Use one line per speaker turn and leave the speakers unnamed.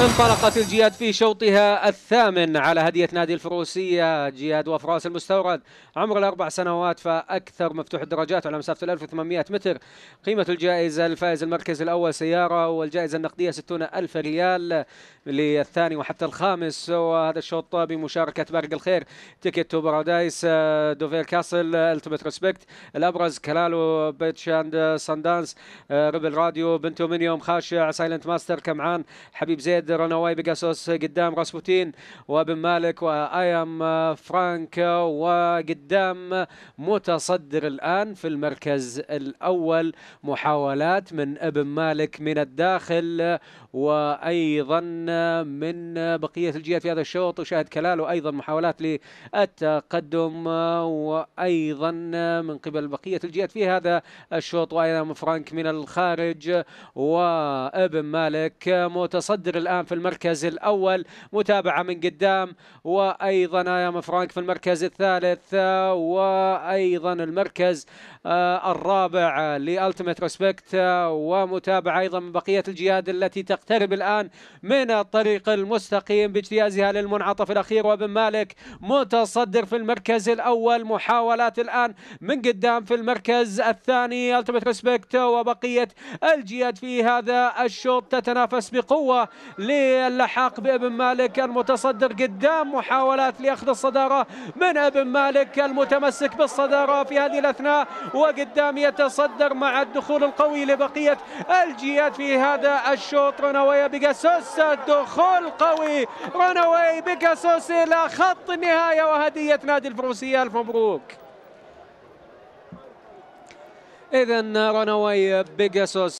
انطلقت الجياد في شوطها الثامن على هدية نادي الفروسية جياد وفراس المستورد عمر الأربع سنوات فأكثر مفتوح الدرجات على مسافة 1800 متر قيمة الجائزة الفائز المركز الأول سيارة والجائزة النقدية 60 ألف ريال للثاني وحتى الخامس وهذا الشوط بمشاركة بارق الخير تيكت تو بارادايس دوفير كاسل التمت ريسبكت الأبرز كلالو بيتش اند ساندانس ريبل راديو منيوم خاشع سايلنت ماستر كمعان حبيب زيد احمد رنواي بيجاسوس قدام راسبوتين وبن مالك وايام فرانك وقدام متصدر الان في المركز الاول محاولات من ابن مالك من الداخل وايضا من بقيه الجهات في هذا الشوط وشاهد كلالو ايضا محاولات للتقدم وايضا من قبل بقيه الجهات في هذا الشوط وايضا فرانك من الخارج وابن مالك متصدر الان الآن في المركز الأول متابعة من قدام وأيضا آيام فرانك في المركز الثالث وأيضا المركز آه، الرابع لألتيميت ريسبكت ومتابعة أيضا من بقية الجهاد التي تقترب الآن من الطريق المستقيم باجتيازها للمنعطف الأخير وبن مالك متصدر في المركز الأول محاولات الآن من قدام في المركز الثاني ألتيميت ريسبكت وبقية الجياد في هذا الشوط تتنافس بقوة للحاق بابن مالك المتصدر قدام محاولات لأخذ الصدارة من ابن مالك المتمسك بالصدارة في هذه الأثناء وقدام يتصدر مع الدخول القوي لبقية الجيات في هذا الشوط رنوي بيكاسوس دخول قوي رنوي بيكاسوس إلى خط النهاية وهدية نادي الفروسية ألف مبروك إذا رنوي بيجاسوس